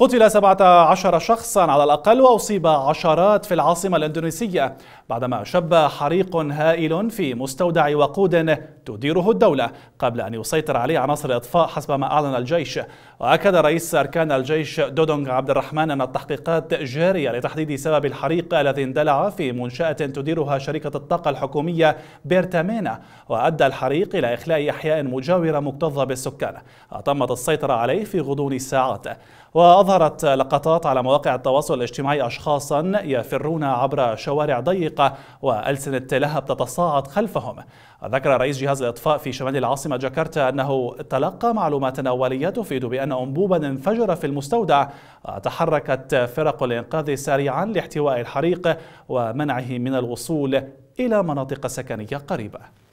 قتل 17 شخصا على الأقل وأصيب عشرات في العاصمة الإندونيسية بعدما شب حريق هائل في مستودع وقود تديره الدولة قبل أن يسيطر عليه عناصر الإطفاء حسب ما أعلن الجيش وأكد رئيس أركان الجيش دودونغ عبد الرحمن أن التحقيقات جارية لتحديد سبب الحريق الذي اندلع في منشأة تديرها شركة الطاقة الحكومية بيرتامينا وأدى الحريق إلى إخلاء أحياء مجاورة مكتظة بالسكان وتمت السيطرة عليه في غضون ساعات وأضاف أظهرت لقطات على مواقع التواصل الاجتماعي أشخاصا يفرون عبر شوارع ضيقة وألسنة لهب تتصاعد خلفهم ذكر رئيس جهاز الإطفاء في شمال العاصمة جاكرتا أنه تلقى معلومات أولية تفيد بأن أنبوبا انفجر في المستودع تحركت فرق الإنقاذ سريعا لاحتواء الحريق ومنعه من الوصول إلى مناطق سكنية قريبة